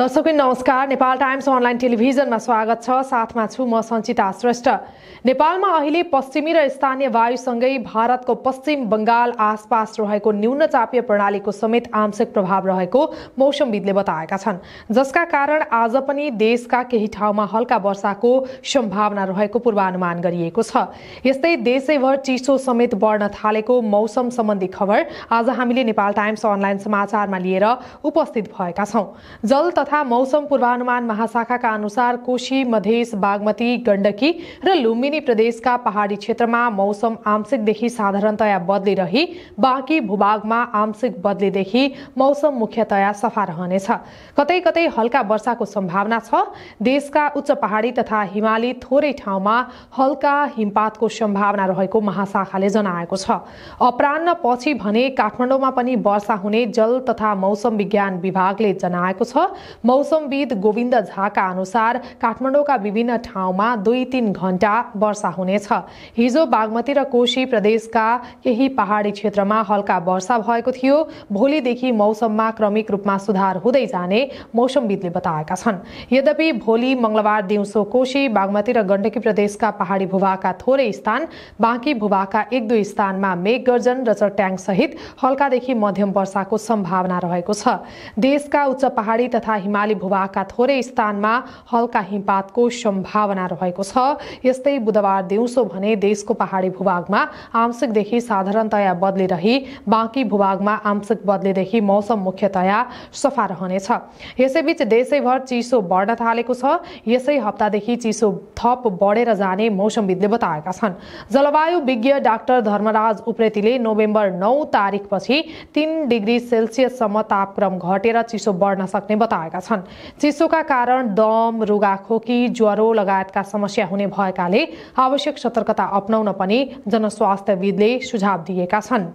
दर्शकै नमस्कार Nepal times online टेलिभिजनमा स्वागत छ साथमा छु म सञ्चिता श्रेष्ठ नेपालमा अहिले पश्चिमी र स्थानीय वायुसँगै भारतको पश्चिम बंगाल आसपास रहेको न्यून चापीय प्रणालीको समेत आंशिक प्रभाव रहेको मौसमविदले बताएका छन् जसका कारण आज पनि देशका केही ठाउँमा हल्का वर्षाको सम्भावना रहेको पूर्वानुमान गरिएको छ यस्तै देशैभर चिसो समेत बढ्न थालेको मौसम सम्बन्धी खबर आज हामीले नेपाल टाइम्स अनलाइन समाचारमा लिएर उपस्थित भएका छौँ जल तथा मौसम पूर्वानुमान महाशाखाका अनुसार कोशी मधेस बागमती गण्डकी र लुम्बिनी प्रदेशका पहाडी क्षेत्रमा मौसम आंशिकदेखि साधारणतया बदली रही बाँकी भूभागमा आंशिक बदलीदेखि मौसम मुख्यतया सफा रहनेछ कतै कतै हल्का वर्षाको सम्भावना छ देशका उच्च पहाडी तथा हिमाली थोरै ठाउँमा हल्का हिमपातको सम्भावना रहेको महाशाखाले जनाएको छ अपरान्न पछि भने काठमाडौँमा पनि वर्षा हुने जल तथा मौसम विज्ञान विभागले जनाएको छ मौसमविद गोविन्द झाका अनुसार काठमाडौँका विभिन्न ठाउँमा दुई तिन घण्टा वर्षा हुनेछ हिजो बागमती र कोशी प्रदेशका केही पहाडी क्षेत्रमा हल्का वर्षा भएको थियो भोलिदेखि मौसममा क्रमिक रूपमा सुधार हुँदै जाने मौसमविदले बताएका छन् यद्यपि भोलि मङ्गलबार दिउँसो कोशी बागमती र गण्डकी प्रदेशका पहाडी भूभागका थोरै स्थान बाँकी भूभागका एक दुई स्थानमा मेघगर्जन र चट्याङ सहित हल्कादेखि मध्यम वर्षाको सम्भावना रहेको छ देशका उच्च पहाडी तथा हिमाली भूभागका थोरै स्थानमा हल्का हिमपातको सम्भावना रहेको छ यस्तै बुधबार दिउँसो भने देशको पहाडी भूभागमा आंशिकदेखि साधारणतया बदली रही बाँकी भूभागमा आंशिक बदलीदेखि मौसम मुख्यतया सफा रहनेछ यसैबीच देशैभर चिसो बढ्न थालेको छ यसै हप्तादेखि चिसो थप बढेर जाने मौसमविदले बताएका छन् जलवायु विज्ञ डाक्टर धर्मराज उप्रेतीले नोभेम्बर नौ तारिकपछि तीन डिग्री सेल्सियससम्म तापक्रम घटेर चिसो बढ्न सक्ने बताए भएका छन् चिसोका कारण दम रुगाखोकी ज्वरो लगायतका समस्या हुने भएकाले आवश्यक सतर्कता अप्नाउन पनि जनस्वास्थ्यविदले सुझाव दिएका छन्